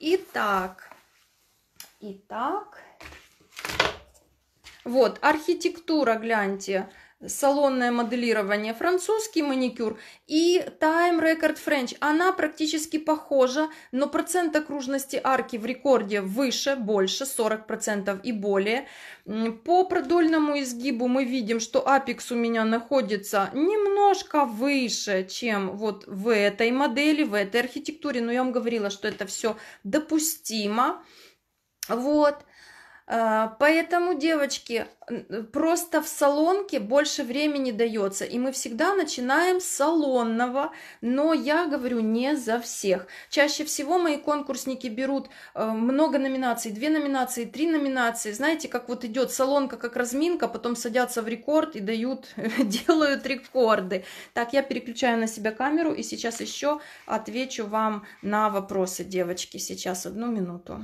Итак, итак, вот, архитектура, гляньте, салонное моделирование французский маникюр и Time Record French. Она практически похожа, но процент окружности арки в рекорде выше, больше, 40% и более. По продольному изгибу мы видим, что апекс у меня находится немножко выше, чем вот в этой модели, в этой архитектуре. Но я вам говорила, что это все допустимо. Вот. А, поэтому, девочки, просто в салонке больше времени дается, и мы всегда начинаем с салонного, но я говорю не за всех. Чаще всего мои конкурсники берут э, много номинаций, две номинации, три номинации. Знаете, как вот идет салонка, как разминка, потом садятся в рекорд и дают, *laughs* делают рекорды. Так, я переключаю на себя камеру и сейчас еще отвечу вам на вопросы, девочки. Сейчас одну минуту.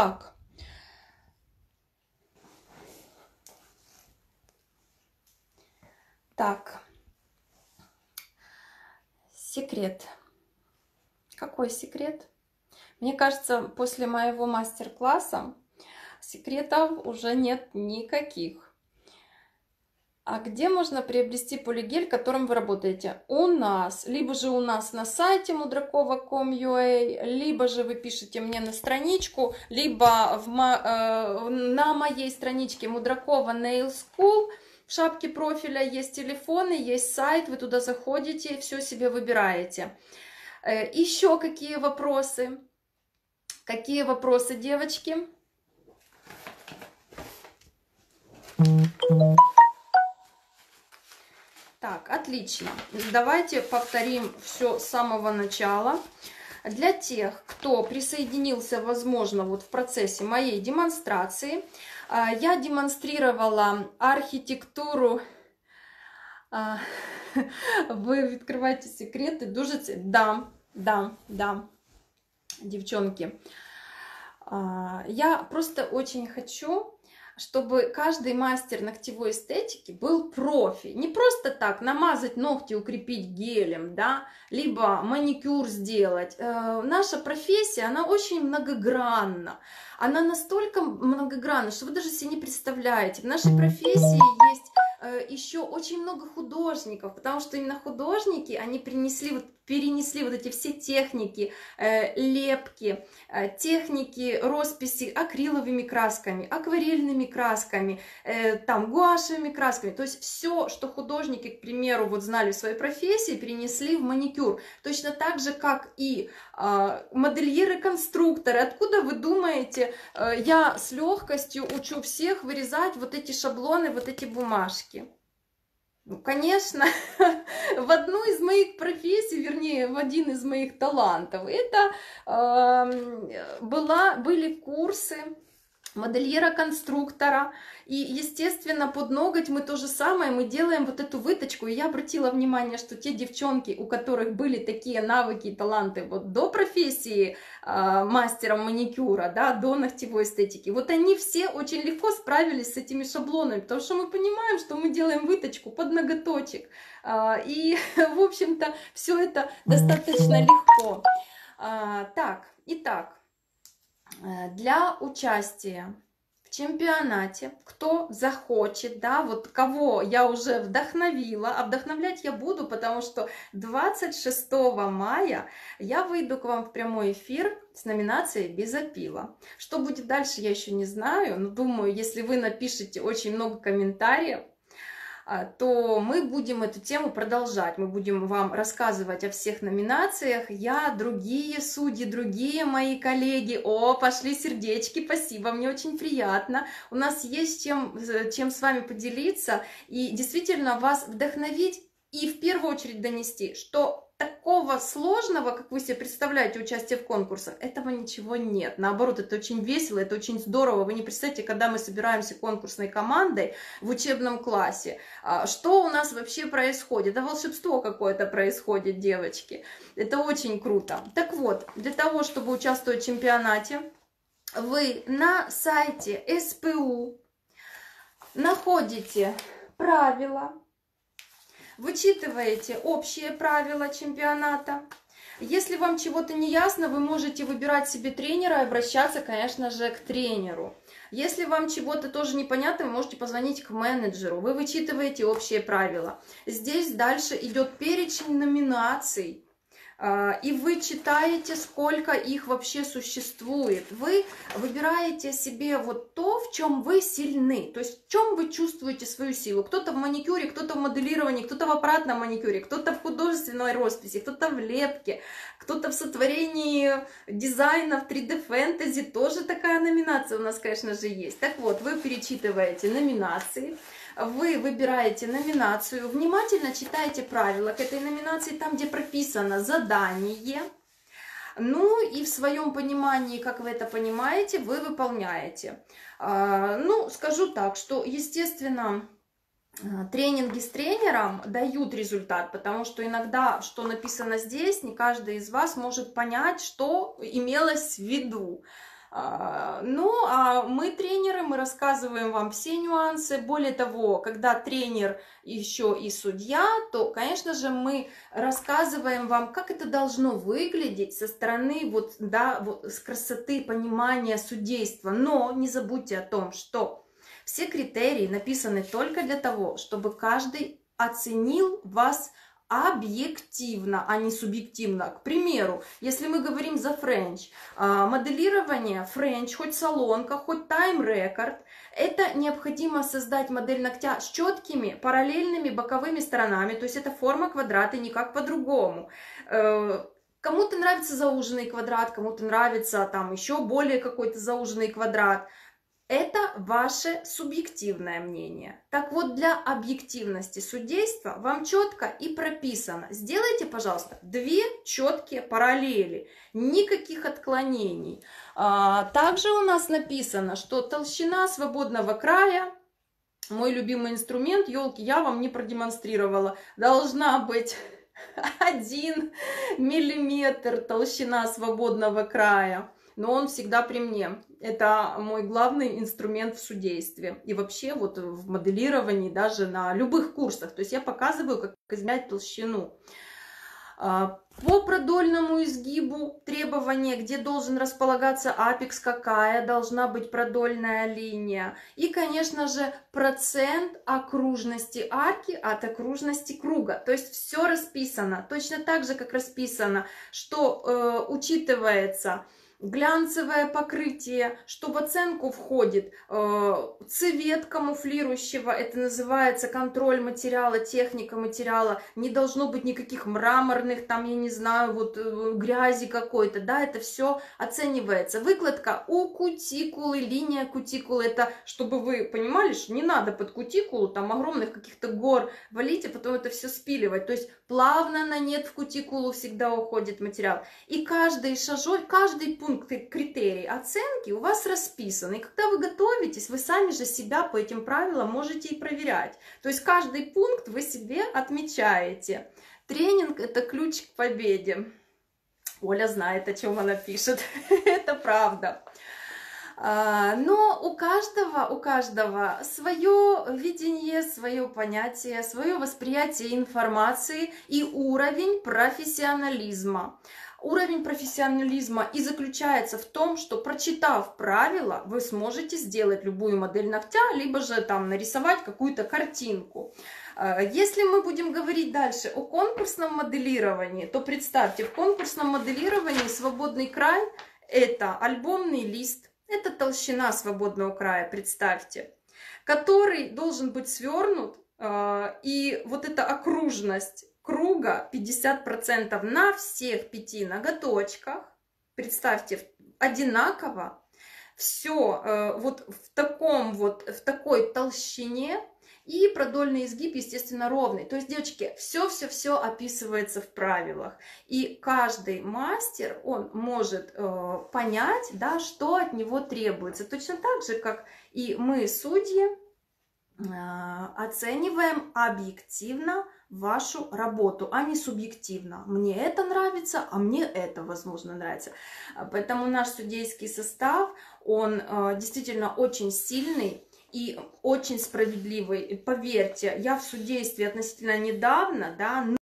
так. Так. Секрет. Какой секрет? Мне кажется, после моего мастер-класса секретов уже нет никаких. А где можно приобрести полигель, которым вы работаете? У нас, либо же у нас на сайте mudrakova.com.ua, а, либо же вы пишете мне на страничку, либо в, э, на моей страничке Мудракова Nail School – в шапке профиля есть телефоны, есть сайт, вы туда заходите, все себе выбираете. Э, Еще какие вопросы? Какие вопросы, девочки? Так, отлично. Давайте повторим все с самого начала. Для тех, кто присоединился, возможно, вот в процессе моей демонстрации, а, я демонстрировала архитектуру а, *laughs* вы открываете секреты, Дуже Да, да, да, девчонки. А, я просто очень хочу чтобы каждый мастер ногтевой эстетики был профи. Не просто так намазать ногти, укрепить гелем, да, либо маникюр сделать. Э, наша профессия, она очень многогранна. Она настолько многогранна, что вы даже себе не представляете. В нашей профессии есть э, еще очень много художников, потому что именно художники, они принесли вот перенесли вот эти все техники э, лепки, э, техники росписи акриловыми красками, акварельными красками, э, там гуашевыми красками. То есть все, что художники, к примеру, вот знали в своей профессии, перенесли в маникюр. Точно так же, как и а, модельеры-конструкторы. Откуда вы думаете, я с легкостью учу всех вырезать вот эти шаблоны, вот эти бумажки? Ну, конечно, *laughs* в одну из моих профессий, вернее, в один из моих талантов, это э, была, были курсы модельера-конструктора. И, естественно, под ноготь мы то же самое, мы делаем вот эту выточку. И я обратила внимание, что те девчонки, у которых были такие навыки и таланты вот до профессии э, мастера маникюра, да, до ногтевой эстетики, вот они все очень легко справились с этими шаблонами, потому что мы понимаем, что мы делаем выточку под ноготочек. Э, и, *laughs* в общем-то, все это ну, достаточно легко. Э, так, итак, Э, для участия в чемпионате, кто захочет, да, вот кого я уже вдохновила, а вдохновлять я буду, потому что 26 мая я выйду к вам в прямой эфир с номинацией «Без опила». Что будет дальше, я еще не знаю, но думаю, если вы напишите очень много комментариев, а, то мы будем эту тему продолжать. Мы будем вам рассказывать о всех номинациях. Я, другие судьи, другие мои коллеги. О, пошли сердечки, спасибо, мне очень приятно. У нас есть чем, э, чем с вами поделиться и действительно вас вдохновить и в первую очередь донести, что такого сложного, как вы себе представляете, участие в конкурсах, этого ничего нет. Наоборот, это очень весело, это очень здорово. Вы не представляете, когда мы собираемся конкурсной командой в учебном классе, а, что у нас вообще происходит? Да волшебство какое-то происходит, девочки. Это очень круто. Так вот, для того, чтобы участвовать в чемпионате, вы на сайте СПУ находите правила, вычитываете общие правила чемпионата. Если вам чего-то не ясно, вы можете выбирать себе тренера и обращаться, конечно же, к тренеру. Если вам чего-то тоже непонятно, вы можете позвонить к менеджеру. Вы вычитываете общие правила. Здесь дальше идет перечень номинаций а, и вы читаете, сколько их вообще существует. Вы выбираете себе вот то, в чем вы сильны. То есть в чем вы чувствуете свою силу. Кто-то в маникюре, кто-то в моделировании, кто-то в аппаратном маникюре, кто-то в художественной росписи, кто-то в лепке, кто-то в сотворении дизайна в 3D фэнтези. Тоже такая номинация у нас, конечно же, есть. Так вот, вы перечитываете номинации вы выбираете номинацию, внимательно читаете правила к этой номинации, там, где прописано задание, ну и в своем понимании, как вы это понимаете, вы выполняете. А, ну, скажу так, что, естественно, тренинги с тренером дают результат, потому что иногда, что написано здесь, не каждый из вас может понять, что имелось в виду. А, ну, а мы тренеры, мы рассказываем вам все нюансы. Более того, когда тренер еще и судья, то, конечно же, мы рассказываем вам, как это должно выглядеть со стороны вот, да, вот, с красоты понимания судейства. Но не забудьте о том, что все критерии написаны только для того, чтобы каждый оценил вас объективно, а не субъективно. К примеру, если мы говорим за френч, а, моделирование френч, хоть салонка, хоть тайм-рекорд, это необходимо создать модель ногтя с четкими параллельными боковыми сторонами, то есть это форма квадрата, никак по-другому. Э, кому-то нравится зауженный квадрат, кому-то нравится там еще более какой-то зауженный квадрат – это ваше субъективное мнение. Так вот, для объективности судейства вам четко и прописано. Сделайте, пожалуйста, две четкие параллели, никаких отклонений. А, также у нас написано, что толщина свободного края мой любимый инструмент, елки, я вам не продемонстрировала, должна быть 1 *laughs* миллиметр толщина свободного края но он всегда при мне. Это мой главный инструмент в судействе и вообще вот в моделировании даже на любых курсах. То есть я показываю, как измерять толщину. А, по продольному изгибу требования, где должен располагаться апекс, какая должна быть продольная линия. И, конечно же, процент окружности арки от окружности круга. То есть все расписано, точно так же, как расписано, что э, учитывается глянцевое покрытие, что в оценку входит э, цвет камуфлирующего, это называется контроль материала, техника материала, не должно быть никаких мраморных, там, я не знаю, вот э, грязи какой-то, да, это все оценивается. Выкладка у кутикулы, линия кутикулы, это, чтобы вы понимали, что не надо под кутикулу там огромных каких-то гор валить, а потом это все спиливать, то есть плавно на нет в кутикулу всегда уходит материал. И каждый шажок, каждый пункт пункты критерий оценки у вас расписаны. И когда вы готовитесь, вы сами же себя по этим правилам можете и проверять. То есть каждый пункт вы себе отмечаете. Тренинг – это ключ к победе. Оля знает, о чем она пишет. *laughs* это правда. А, но у каждого, у каждого свое видение, свое понятие, свое восприятие информации и уровень профессионализма. Уровень профессионализма и заключается в том, что прочитав правила, вы сможете сделать любую модель ногтя, либо же там нарисовать какую-то картинку. Э, если мы будем говорить дальше о конкурсном моделировании, то представьте, в конкурсном моделировании свободный край – это альбомный лист, это толщина свободного края, представьте, который должен быть свернут, э, и вот эта окружность круга 50% на всех пяти ноготочках, представьте, одинаково, все э, вот в таком вот, в такой толщине, и продольный изгиб, естественно, ровный. То есть, девочки, все-все-все описывается в правилах. И каждый мастер, он может э, понять, да, что от него требуется. Точно так же, как и мы, судьи, э, оцениваем объективно вашу работу, а не субъективно. Мне это нравится, а мне это, возможно, нравится. Поэтому наш судейский состав, он э, действительно очень сильный и очень справедливый. Поверьте, я в судействе относительно недавно, да,